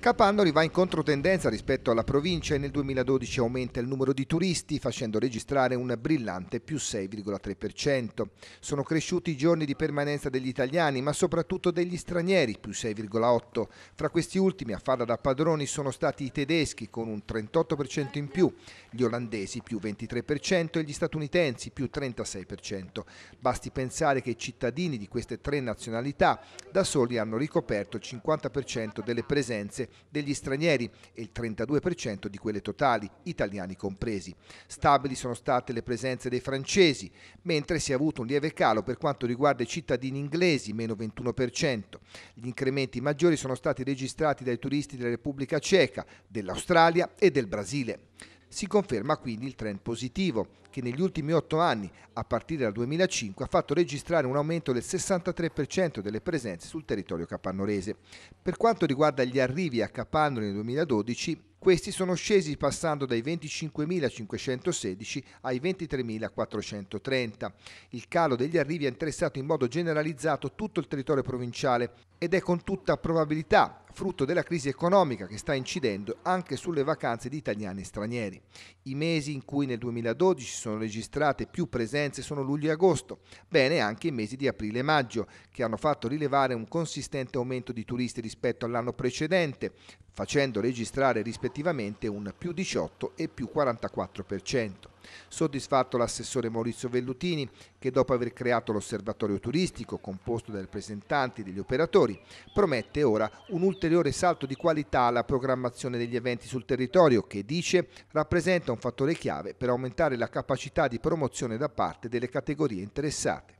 Capannoli va in controtendenza rispetto alla provincia e nel 2012 aumenta il numero di turisti facendo registrare un brillante più 6,3%. Sono cresciuti i giorni di permanenza degli italiani ma soprattutto degli stranieri più 6,8%. Fra questi ultimi a farla da padroni sono stati i tedeschi con un 38% in più, gli olandesi più 23% e gli statunitensi più 36%. Basti pensare che i cittadini di queste tre nazionalità da soli hanno ricoperto il 50% delle presenze degli stranieri e il 32% di quelle totali, italiani compresi. Stabili sono state le presenze dei francesi, mentre si è avuto un lieve calo per quanto riguarda i cittadini inglesi, meno 21%. Gli incrementi maggiori sono stati registrati dai turisti della Repubblica Ceca, dell'Australia e del Brasile. Si conferma quindi il trend positivo, che negli ultimi otto anni, a partire dal 2005, ha fatto registrare un aumento del 63% delle presenze sul territorio capannorese. Per quanto riguarda gli arrivi a Capannolo nel 2012, questi sono scesi passando dai 25.516 ai 23.430. Il calo degli arrivi ha interessato in modo generalizzato tutto il territorio provinciale ed è con tutta probabilità frutto della crisi economica che sta incidendo anche sulle vacanze di italiani e stranieri. I mesi in cui nel 2012 sono registrate più presenze sono luglio e agosto, bene anche i mesi di aprile e maggio, che hanno fatto rilevare un consistente aumento di turisti rispetto all'anno precedente, facendo registrare rispettivamente un più 18 e più 44%. Soddisfatto l'assessore Maurizio Vellutini che dopo aver creato l'osservatorio turistico composto dai rappresentanti degli operatori promette ora un ulteriore salto di qualità alla programmazione degli eventi sul territorio che dice rappresenta un fattore chiave per aumentare la capacità di promozione da parte delle categorie interessate.